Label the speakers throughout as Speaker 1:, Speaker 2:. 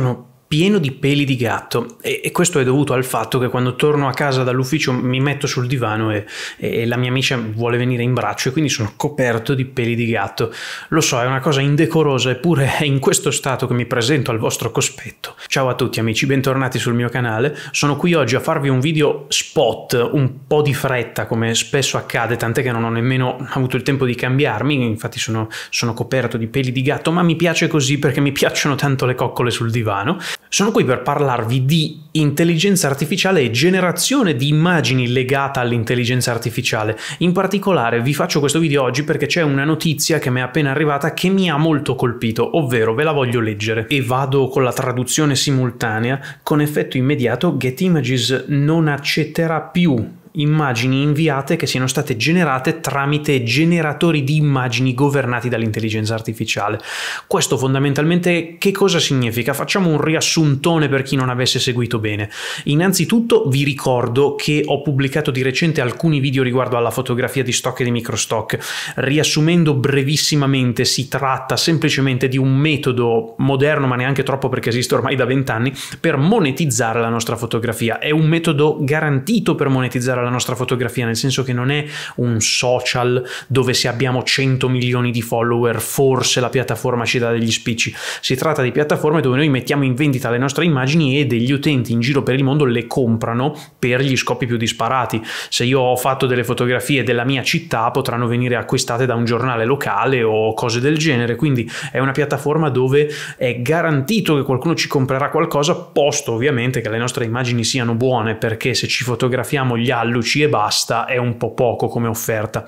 Speaker 1: sono pieno di peli di gatto e, e, questo è dovuto al fatto che quando torno a casa dall'ufficio mi metto sul divano e, e, la mia amica vuole venire in braccio e quindi sono coperto di peli di gatto. Lo so, è una cosa indecorosa eppure è in questo stato che mi presento al vostro cospetto. Ciao a tutti amici, bentornati sul mio canale. Sono qui oggi a farvi un video spot, un po' di fretta come spesso accade, tant'è che non ho nemmeno avuto il tempo di cambiarmi, infatti sono, sono coperto di peli di gatto, ma mi piace così perché mi piacciono tanto le coccole sul divano. Sono qui per parlarvi di intelligenza artificiale e generazione di immagini legata all'intelligenza artificiale. In particolare vi faccio questo video oggi perché c'è una notizia che mi è appena arrivata che mi ha molto colpito, ovvero ve la voglio leggere e vado con la traduzione simultanea. Con effetto immediato Get Images non accetterà più immagini inviate che siano state generate tramite generatori di immagini governati dall'intelligenza artificiale. Questo fondamentalmente che cosa significa? Facciamo un riassuntone per chi non avesse seguito bene. Innanzitutto vi ricordo che ho pubblicato di recente alcuni video riguardo alla fotografia di stock e di microstock. Riassumendo brevissimamente, si tratta semplicemente di un metodo moderno, ma neanche troppo perché esiste ormai da vent'anni, per monetizzare la nostra fotografia. È un metodo garantito per monetizzare la nostra fotografia, nel senso che non è un social dove se abbiamo 100 milioni di follower forse la piattaforma ci dà degli spicci, si tratta di piattaforme dove noi mettiamo in vendita le nostre immagini e degli utenti in giro per il mondo le comprano per gli scopi più disparati. Se io ho fatto delle fotografie della mia città potranno venire acquistate da un giornale locale o cose del genere, quindi è una piattaforma dove è garantito che qualcuno ci comprerà qualcosa, posto ovviamente che le nostre immagini siano buone, perché se ci fotografiamo gli altri alluci e basta è un po' poco come offerta.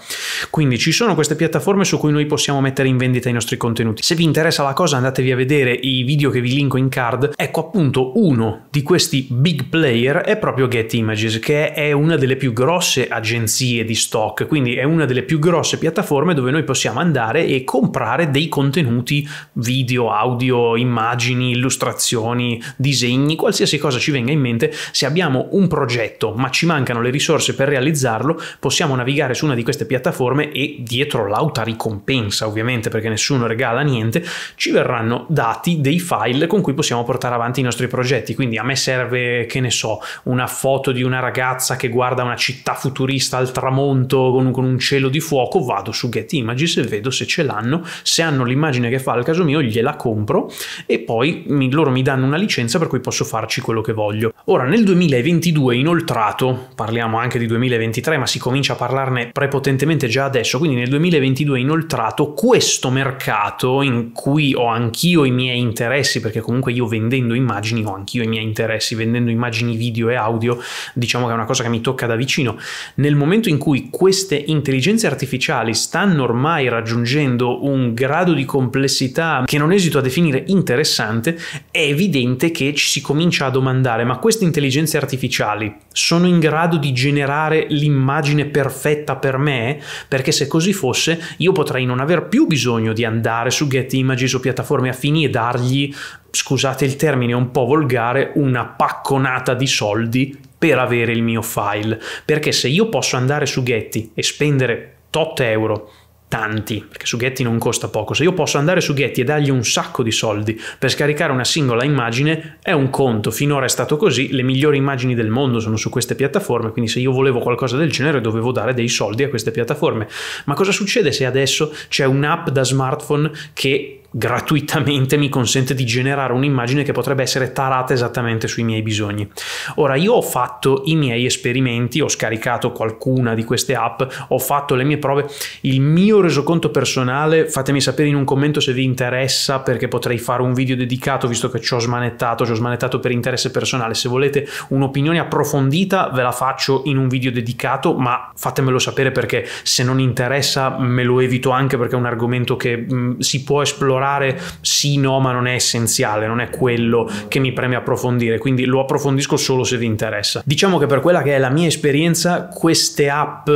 Speaker 1: Quindi ci sono queste piattaforme su cui noi possiamo mettere in vendita i nostri contenuti. Se vi interessa la cosa andatevi a vedere i video che vi linko in card. Ecco appunto uno di questi big player è proprio Get Images che è una delle più grosse agenzie di stock, quindi è una delle più grosse piattaforme dove noi possiamo andare e comprare dei contenuti video, audio, immagini, illustrazioni, disegni, qualsiasi cosa ci venga in mente se abbiamo un progetto ma ci mancano le risorse risorse per realizzarlo, possiamo navigare su una di queste piattaforme e dietro l'auta ricompensa, ovviamente, perché nessuno regala niente, ci verranno dati dei file con cui possiamo portare avanti i nostri progetti. Quindi a me serve, che ne so, una foto di una ragazza che guarda una città futurista al tramonto con, con un cielo di fuoco, vado su Get Images e vedo se ce l'hanno, se hanno l'immagine che fa al caso mio gliela compro e poi mi, loro mi danno una licenza per cui posso farci quello che voglio. Ora nel 2022 inoltrato, parliamo anche anche di 2023, ma si comincia a parlarne prepotentemente già adesso, quindi nel 2022 inoltrato questo mercato in cui ho anch'io i miei interessi, perché comunque io vendendo immagini ho anch'io i miei interessi, vendendo immagini video e audio, diciamo che è una cosa che mi tocca da vicino. Nel momento in cui queste intelligenze artificiali stanno ormai raggiungendo un grado di complessità che non esito a definire interessante, è evidente che ci si comincia a domandare ma queste intelligenze artificiali sono in grado di generare generare l'immagine perfetta per me, perché se così fosse io potrei non aver più bisogno di andare su Get Images o piattaforme affini e dargli, scusate il termine un po' volgare, una pacconata di soldi per avere il mio file, perché se io posso andare su Getty e spendere tot euro tanti, perché su Getty non costa poco. Se io posso andare su Getty e dargli un sacco di soldi per scaricare una singola immagine, è un conto. Finora è stato così, le migliori immagini del mondo sono su queste piattaforme, quindi se io volevo qualcosa del genere dovevo dare dei soldi a queste piattaforme. Ma cosa succede se adesso c'è un'app da smartphone che gratuitamente mi consente di generare un'immagine che potrebbe essere tarata esattamente sui miei bisogni. Ora io ho fatto i miei esperimenti, ho scaricato qualcuna di queste app, ho fatto le mie prove, il mio resoconto personale fatemi sapere in un commento se vi interessa perché potrei fare un video dedicato visto che ci ho smanettato, ci ho smanettato per interesse personale, se volete un'opinione approfondita ve la faccio in un video dedicato ma fatemelo sapere perché se non interessa me lo evito anche perché è un argomento che mh, mm, si può esplorare esplorare sì, no, ma non è essenziale, non è quello che mi preme approfondire, quindi lo approfondisco solo se vi interessa. Diciamo che per quella che è la mia esperienza, queste app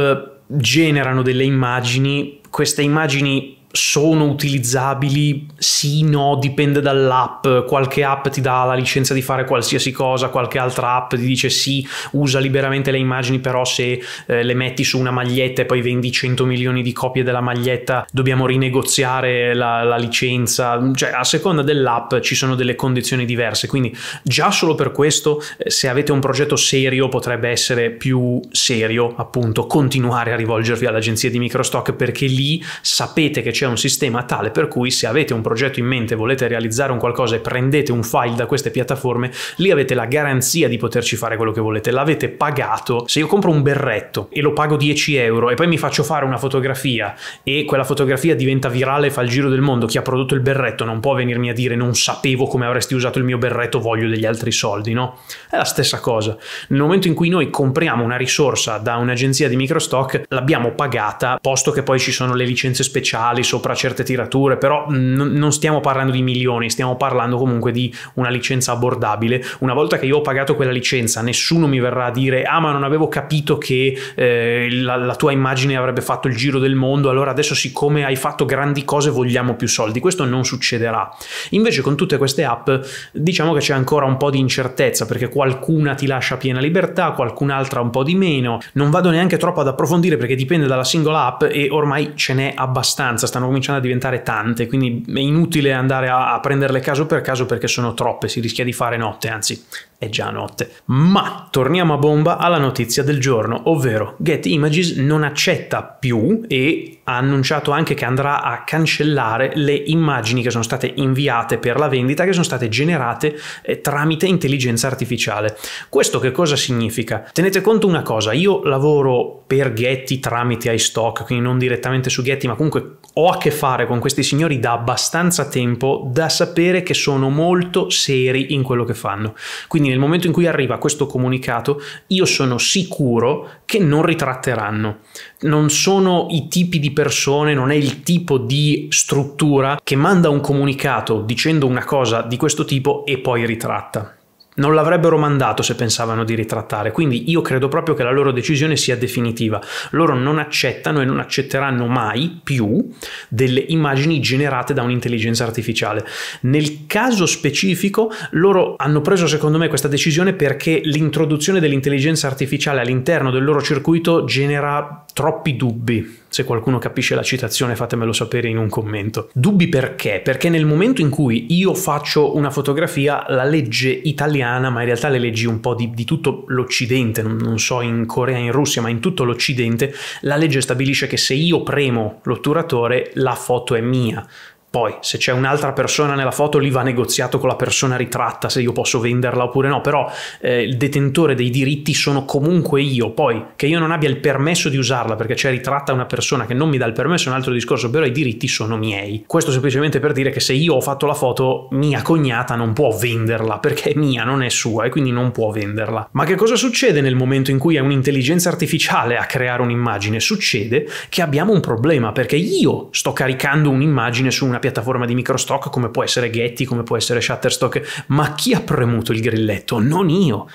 Speaker 1: generano delle immagini, queste immagini sono utilizzabili? Sì, no, dipende dall'app. Qualche app ti dà la licenza di fare qualsiasi cosa, qualche altra app ti dice sì, usa liberamente le immagini, però se eh, le metti su una maglietta e poi vendi 100 milioni di copie della maglietta, dobbiamo rinegoziare la, la licenza. Cioè, a seconda dell'app ci sono delle condizioni diverse, quindi già solo per questo, eh, se avete un progetto serio, potrebbe essere più serio, appunto, continuare a rivolgervi all'agenzia di microstock perché lì sapete che c'è un sistema tale per cui se avete un progetto in mente, volete realizzare un qualcosa e prendete un file da queste piattaforme, lì avete la garanzia di poterci fare quello che volete, l'avete pagato. Se io compro un berretto e lo pago 10 euro e poi mi faccio fare una fotografia e quella fotografia diventa virale e fa il giro del mondo, chi ha prodotto il berretto non può venirmi a dire non sapevo come avresti usato il mio berretto, voglio degli altri soldi, no? È la stessa cosa. Nel momento in cui noi compriamo una risorsa da un'agenzia di microstock, l'abbiamo pagata, posto che poi ci sono le licenze speciali, sopra certe tirature, però n- non stiamo parlando di milioni, stiamo parlando comunque di una licenza abbordabile. Una volta che io ho pagato quella licenza, nessuno mi verrà a dire ah ma non avevo capito che eh, la, la tua immagine avrebbe fatto il giro del mondo, allora adesso siccome hai fatto grandi cose vogliamo più soldi. Questo non succederà. Invece con tutte queste app diciamo che c'è ancora un po' di incertezza perché qualcuna ti lascia piena libertà, qualcun'altra un po' di meno. Non vado neanche troppo ad approfondire perché dipende dalla singola app e ormai ce n'è abbastanza. Stanno stanno cominciando a diventare tante, quindi è inutile andare a, a prenderle caso per caso perché sono troppe, si rischia di fare notte, anzi è già notte. Ma torniamo a bomba alla notizia del giorno, ovvero Get Images non accetta più e ha annunciato anche che andrà a cancellare le immagini che sono state inviate per la vendita, che sono state generate eh, tramite intelligenza artificiale. Questo che cosa significa? Tenete conto una cosa, io lavoro per Getty tramite iStock, quindi non direttamente su Getty, ma comunque ho a che fare con questi signori da abbastanza tempo da sapere che sono molto seri in quello che fanno. Quindi quindi nel momento in cui arriva questo comunicato, io sono sicuro che non ritratteranno. Non sono i tipi di persone, non è il tipo di struttura che manda un comunicato dicendo una cosa di questo tipo e poi ritratta non l'avrebbero mandato se pensavano di ritrattare, quindi io credo proprio che la loro decisione sia definitiva. Loro non accettano e non accetteranno mai più delle immagini generate da un'intelligenza artificiale. Nel caso specifico, loro hanno preso secondo me questa decisione perché l'introduzione dell'intelligenza artificiale all'interno del loro circuito genera troppi dubbi se qualcuno capisce la citazione fatemelo sapere in un commento. Dubbi perché? Perché nel momento in cui io faccio una fotografia, la legge italiana, ma in realtà le leggi un po' di, di tutto l'Occidente, non, non so in Corea, in Russia, ma in tutto l'Occidente, la legge stabilisce che se io premo l'otturatore la foto è mia poi, se c'è un'altra persona nella foto, lì va negoziato con la persona ritratta se io posso venderla oppure no, però eh, il detentore dei diritti sono comunque io. Poi, che io non abbia il permesso di usarla perché c'è ritratta una persona che non mi dà il permesso è un altro discorso, però i diritti sono miei. Questo semplicemente per dire che se io ho fatto la foto, mia cognata non può venderla perché è mia, non è sua e quindi non può venderla. Ma che cosa succede nel momento in cui è un'intelligenza artificiale a creare un'immagine? Succede che abbiamo un problema perché io sto caricando un'immagine su una piattaforma piattaforma di microstock come può essere Getty, come può essere Shutterstock, ma chi ha premuto il grilletto? Non io.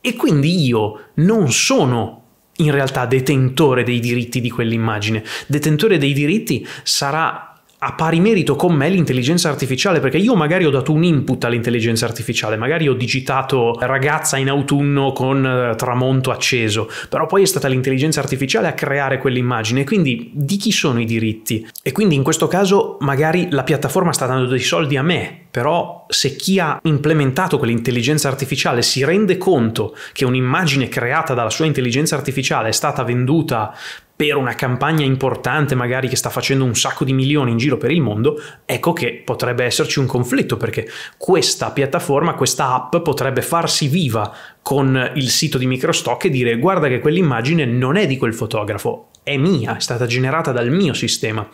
Speaker 1: E quindi io non sono in realtà detentore dei diritti di quell'immagine. Detentore dei diritti sarà a pari merito con me l'intelligenza artificiale, perché io magari ho dato un input all'intelligenza artificiale, magari ho digitato ragazza in autunno con eh, tramonto acceso, però poi è stata l'intelligenza artificiale a creare quell'immagine, quindi di chi sono i diritti? E quindi in questo caso magari la piattaforma sta dando dei soldi a me, però se chi ha implementato quell'intelligenza artificiale si rende conto che un'immagine creata dalla sua intelligenza artificiale è stata venduta per una campagna importante, magari che sta facendo un sacco di milioni in giro per il mondo, ecco che potrebbe esserci un conflitto perché questa piattaforma, questa app potrebbe farsi viva con il sito di Microstock e dire guarda che quell'immagine non è di quel fotografo, è mia, è stata generata dal mio sistema.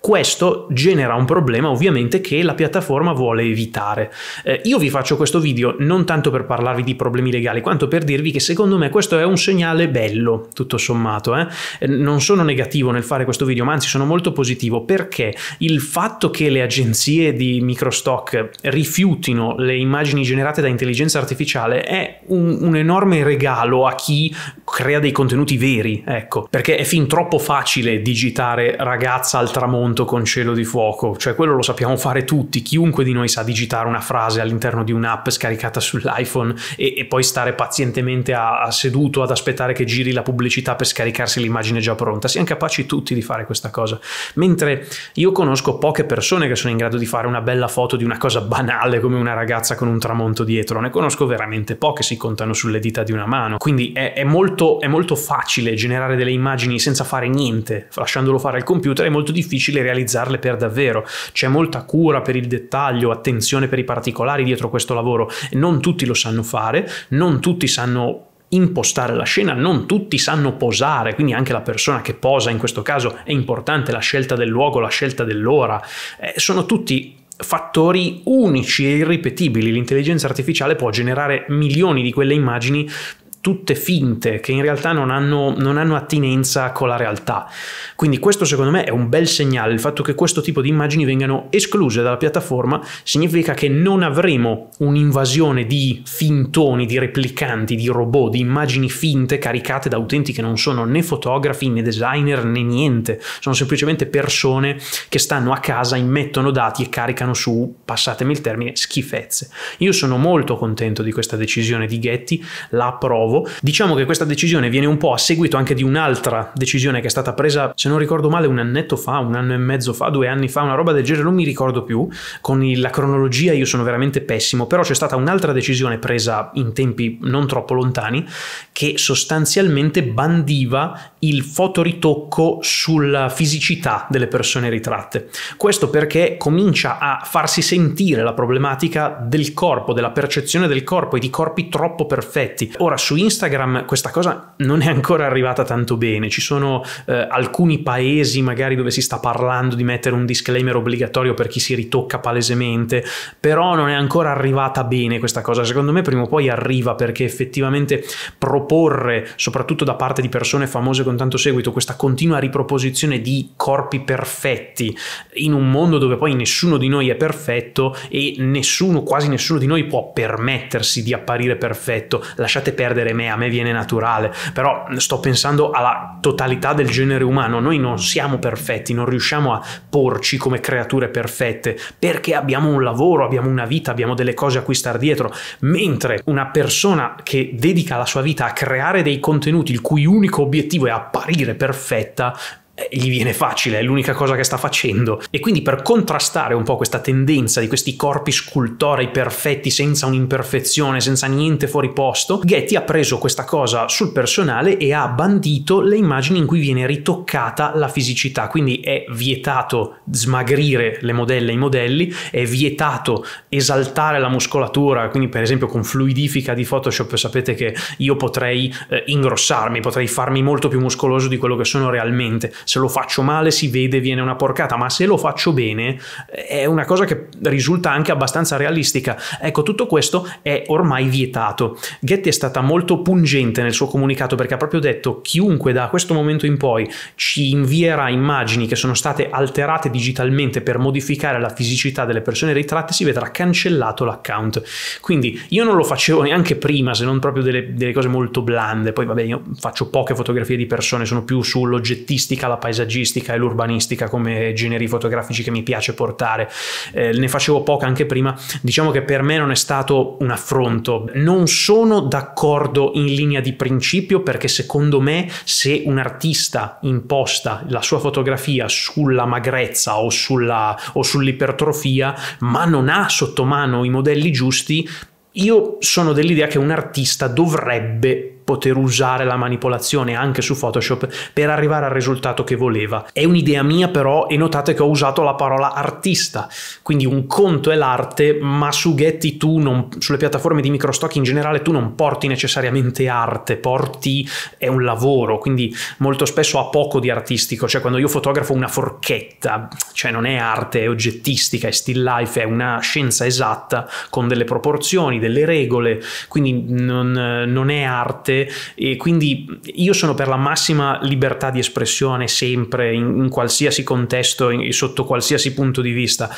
Speaker 1: Questo genera un problema ovviamente che la piattaforma vuole evitare. Eh, io vi faccio questo video non tanto per parlarvi di problemi legali, quanto per dirvi che secondo me questo è un segnale bello, tutto sommato. Eh? eh non sono negativo nel fare questo video, ma anzi sono molto positivo perché il fatto che le agenzie di microstock rifiutino le immagini generate da intelligenza artificiale è un, un enorme regalo a chi crea dei contenuti veri, ecco, perché è fin troppo facile digitare ragazza al tramonto con cielo di fuoco, cioè quello lo sappiamo fare tutti, chiunque di noi sa digitare una frase all'interno di un'app scaricata sull'iPhone e, e poi stare pazientemente a, a seduto ad aspettare che giri la pubblicità per scaricarsi l'immagine già pronta, siamo capaci tutti di fare questa cosa, mentre io conosco poche persone che sono in grado di fare una bella foto di una cosa banale come una ragazza con un tramonto dietro, ne conosco veramente poche, si contano sulle dita di una mano, quindi è, è molto molto, è molto facile generare delle immagini senza fare niente, lasciandolo fare al computer, è molto difficile realizzarle per davvero. C'è molta cura per il dettaglio, attenzione per i particolari dietro questo lavoro. Non tutti lo sanno fare, non tutti sanno impostare la scena, non tutti sanno posare, quindi anche la persona che posa in questo caso è importante, la scelta del luogo, la scelta dell'ora, eh, sono tutti fattori unici e irripetibili. L'intelligenza artificiale può generare milioni di quelle immagini tutte finte, che in realtà non hanno, non hanno, attinenza con la realtà. Quindi questo secondo me è un bel segnale, il fatto che questo tipo di immagini vengano escluse dalla piattaforma significa che non avremo un'invasione di fintoni, di replicanti, di robot, di immagini finte caricate da utenti che non sono né fotografi né designer né niente, sono semplicemente persone che stanno a casa, immettono dati e caricano su, passatemi il termine, schifezze. Io sono molto contento di questa decisione di Getty, la approvo nuovo. Diciamo che questa decisione viene un po' a seguito anche di un'altra decisione che è stata presa, se non ricordo male, un annetto fa, un anno e mezzo fa, due anni fa, una roba del genere, non mi ricordo più. Con la cronologia io sono veramente pessimo, però c'è stata un'altra decisione presa in tempi non troppo lontani che sostanzialmente bandiva il fotoritocco sulla fisicità delle persone ritratte. Questo perché comincia a farsi sentire la problematica del corpo, della percezione del corpo e di corpi troppo perfetti. Ora su Instagram questa cosa non è ancora arrivata tanto bene, ci sono eh, alcuni paesi magari dove si sta parlando di mettere un disclaimer obbligatorio per chi si ritocca palesemente, però non è ancora arrivata bene questa cosa, secondo me prima o poi arriva perché effettivamente proporre, soprattutto da parte di persone famose con con tanto seguito questa continua riproposizione di corpi perfetti in un mondo dove poi nessuno di noi è perfetto e nessuno, quasi nessuno di noi può permettersi di apparire perfetto. Lasciate perdere me, a me viene naturale, però sto pensando alla totalità del genere umano, noi non siamo perfetti, non riusciamo a porci come creature perfette perché abbiamo un lavoro, abbiamo una vita, abbiamo delle cose a cui stare dietro, mentre una persona che dedica la sua vita a creare dei contenuti il cui unico obiettivo è a apparire perfetta eh, gli viene facile, è l'unica cosa che sta facendo. E quindi per contrastare un po' questa tendenza di questi corpi scultorei perfetti, senza un'imperfezione, senza niente fuori posto, Getty ha preso questa cosa sul personale e ha bandito le immagini in cui viene ritoccata la fisicità. Quindi è vietato smagrire le modelle e i modelli, è vietato esaltare la muscolatura, quindi per esempio con fluidifica di Photoshop sapete che io potrei eh, ingrossarmi, potrei farmi molto più muscoloso di quello che sono realmente se lo faccio male si vede, viene una porcata, ma se lo faccio bene eh, è una cosa che risulta anche abbastanza realistica. Ecco, tutto questo è ormai vietato. Getty è stata molto pungente nel suo comunicato perché ha proprio detto chiunque da questo momento in poi ci invierà immagini che sono state alterate digitalmente per modificare la fisicità delle persone ritratte si vedrà cancellato l'account. Quindi io non lo facevo neanche prima, se non proprio delle, delle cose molto blande. Poi vabbè, io faccio poche fotografie di persone, sono più sull'oggettistica, la paesaggistica e l'urbanistica come generi fotografici che mi piace portare. Eh, ne facevo poca anche prima, diciamo che per me non è stato un affronto. Non sono d'accordo in linea di principio perché secondo me se un artista imposta la sua fotografia sulla magrezza o, sulla, o sull'ipertrofia, ma non ha sotto mano i modelli giusti, io sono dell'idea che un artista dovrebbe poter usare la manipolazione anche su Photoshop per arrivare al risultato che voleva. È un'idea mia però e notate che ho usato la parola artista, quindi un conto è l'arte, ma su Getty tu non, sulle piattaforme di microstock in generale tu non porti necessariamente arte, porti è un lavoro, quindi molto spesso ha poco di artistico, cioè quando io fotografo una forchetta, cioè non è arte, è oggettistica, è still life, è una scienza esatta con delle proporzioni, delle regole, quindi non, non è arte arte e quindi io sono per la massima libertà di espressione sempre in, in qualsiasi contesto in, sotto qualsiasi punto di vista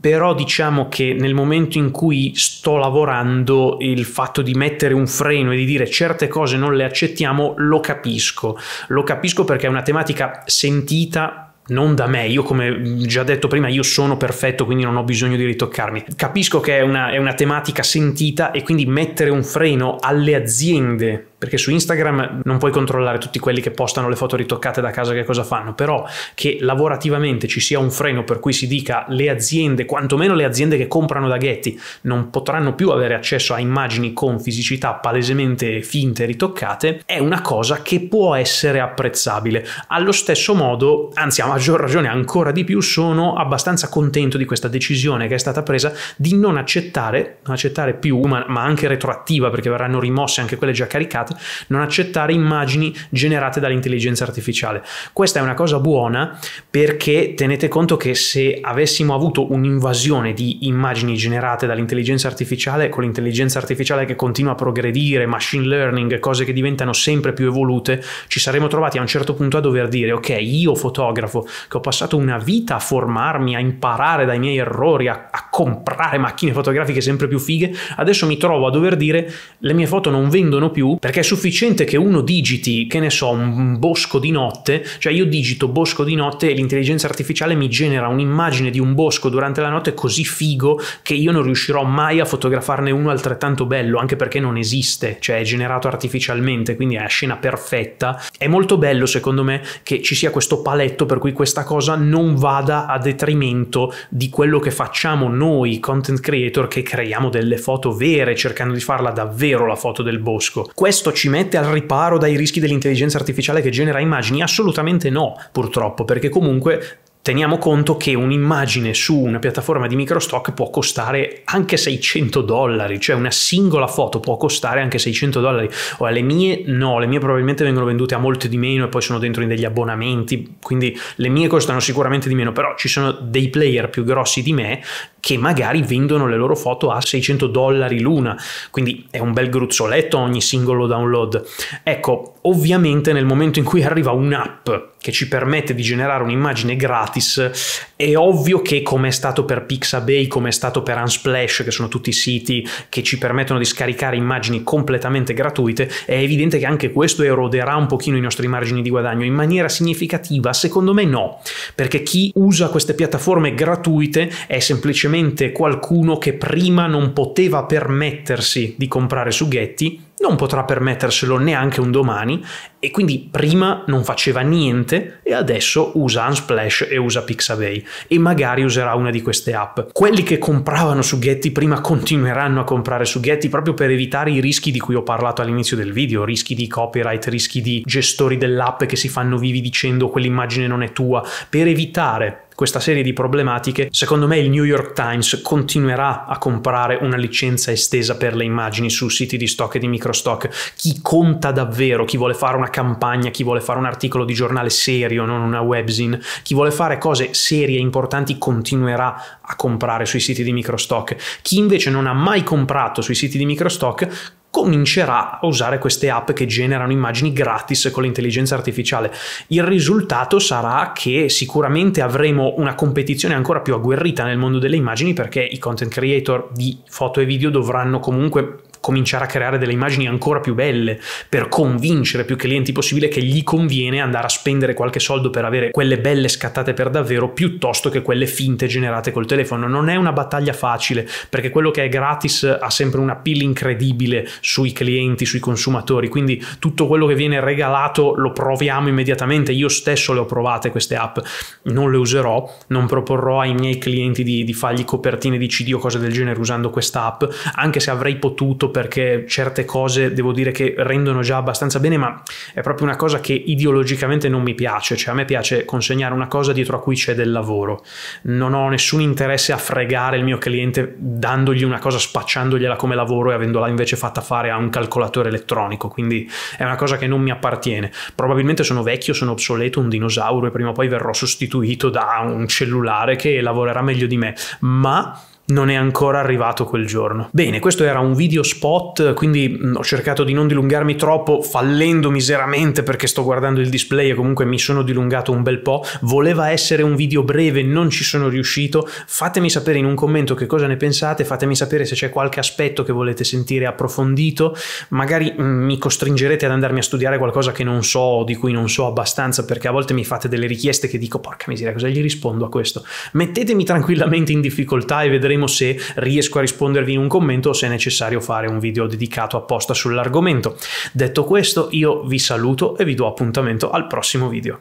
Speaker 1: però diciamo che nel momento in cui sto lavorando il fatto di mettere un freno e di dire certe cose non le accettiamo lo capisco lo capisco perché è una tematica sentita non da me, io come già detto prima io sono perfetto quindi non ho bisogno di ritoccarmi. Capisco che è una, è una tematica sentita e quindi mettere un freno alle aziende perché su Instagram non puoi controllare tutti quelli che postano le foto ritoccate da casa che cosa fanno, però che lavorativamente ci sia un freno per cui si dica le aziende, quantomeno le aziende che comprano da Getty, non potranno più avere accesso a immagini con fisicità palesemente finte e ritoccate, è una cosa che può essere apprezzabile. Allo stesso modo, anzi a maggior ragione ancora di più, sono abbastanza contento di questa decisione che è stata presa di non accettare, non accettare più, ma, ma anche retroattiva, perché verranno rimosse anche quelle già caricate, generate, non accettare immagini generate dall'intelligenza artificiale. Questa è una cosa buona perché tenete conto che se avessimo avuto un'invasione di immagini generate dall'intelligenza artificiale, con l'intelligenza artificiale che continua a progredire, machine learning, cose che diventano sempre più evolute, ci saremmo trovati a un certo punto a dover dire ok, io fotografo che ho passato una vita a formarmi, a imparare dai miei errori, a, a comprare macchine fotografiche sempre più fighe, adesso mi trovo a dover dire le mie foto non vendono più perché perché è sufficiente che uno digiti, che ne so, un bosco di notte, cioè io digito bosco di notte e l'intelligenza artificiale mi genera un'immagine di un bosco durante la notte così figo che io non riuscirò mai a fotografarne uno altrettanto bello, anche perché non esiste, cioè è generato artificialmente, quindi è la scena perfetta. È molto bello secondo me che ci sia questo paletto per cui questa cosa non vada a detrimento di quello che facciamo noi content creator che creiamo delle foto vere cercando di farla davvero la foto del bosco. Questo questo ci mette al riparo dai rischi dell'intelligenza artificiale che genera immagini? Assolutamente no, purtroppo, perché comunque Teniamo conto che un'immagine su una piattaforma di microstock può costare anche 600 dollari, cioè una singola foto può costare anche 600 dollari. Ora, le mie no, le mie probabilmente vengono vendute a molto di meno e poi sono dentro in degli abbonamenti, quindi le mie costano sicuramente di meno, però ci sono dei player più grossi di me che magari vendono le loro foto a 600 dollari l'una, quindi è un bel gruzzoletto ogni singolo download. Ecco, ovviamente nel momento in cui arriva un'app che ci permette di generare un'immagine gratis, è ovvio che come è stato per Pixabay, come è stato per Unsplash, che sono tutti siti che ci permettono di scaricare immagini completamente gratuite, è evidente che anche questo eroderà un pochino i nostri margini di guadagno in maniera significativa? Secondo me no, perché chi usa queste piattaforme gratuite è semplicemente semplicemente qualcuno che prima non poteva permettersi di comprare su Getty, non potrà permetterselo neanche un domani e quindi prima non faceva niente e adesso usa Unsplash e usa Pixabay e magari userà una di queste app. Quelli che compravano su Getty prima continueranno a comprare su Getty proprio per evitare i rischi di cui ho parlato all'inizio del video, rischi di copyright, rischi di gestori dell'app che si fanno vivi dicendo quell'immagine non è tua, per evitare questa serie di problematiche, secondo me il New York Times continuerà a comprare una licenza estesa per le immagini su siti di stock e di microstock. Chi conta davvero, chi vuole fare una campagna, chi vuole fare un articolo di giornale serio, non una webzine, chi vuole fare cose serie e importanti continuerà a comprare sui siti di microstock. Chi invece non ha mai comprato sui siti di microstock comincerà a usare queste app che generano immagini gratis con l'intelligenza artificiale. Il risultato sarà che sicuramente avremo una competizione ancora più agguerrita nel mondo delle immagini perché i content creator di foto e video dovranno comunque cominciare a creare delle immagini ancora più belle, per convincere più clienti possibile che gli conviene andare a spendere qualche soldo per avere quelle belle scattate per davvero piuttosto che quelle finte generate col telefono. Non è una battaglia facile perché quello che è gratis ha sempre un appeal incredibile sui clienti, sui consumatori, quindi tutto quello che viene regalato lo proviamo immediatamente. Io stesso le ho provate queste app, non le userò, non proporrò ai miei clienti di, di fargli copertine di CD o cose del genere usando questa app, anche se avrei potuto perché certe cose devo dire che rendono già abbastanza bene, ma è proprio una cosa che ideologicamente non mi piace, cioè a me piace consegnare una cosa dietro a cui c'è del lavoro. Non ho nessun interesse a fregare il mio cliente dandogli una cosa, spacciandogliela come lavoro e avendola invece fatta fare a un calcolatore elettronico, quindi è una cosa che non mi appartiene. Probabilmente sono vecchio, sono obsoleto, un dinosauro e prima o poi verrò sostituito da un cellulare che lavorerà meglio di me, ma non è ancora arrivato quel giorno. Bene, questo era un video spot, quindi mm, ho cercato di non dilungarmi troppo, fallendo miseramente perché sto guardando il display e comunque mi sono dilungato un bel po'. Voleva essere un video breve, non ci sono riuscito. Fatemi sapere in un commento che cosa ne pensate, fatemi sapere se c'è qualche aspetto che volete sentire approfondito. Magari mm, mi costringerete ad andarmi a studiare qualcosa che non so, di cui non so abbastanza, perché a volte mi fate delle richieste che dico porca miseria, cosa gli rispondo a questo? Mettetemi tranquillamente in difficoltà e vedremo vedremo se riesco a rispondervi in un commento o se è necessario fare un video dedicato apposta sull'argomento. Detto questo, io vi saluto e vi do appuntamento al prossimo video.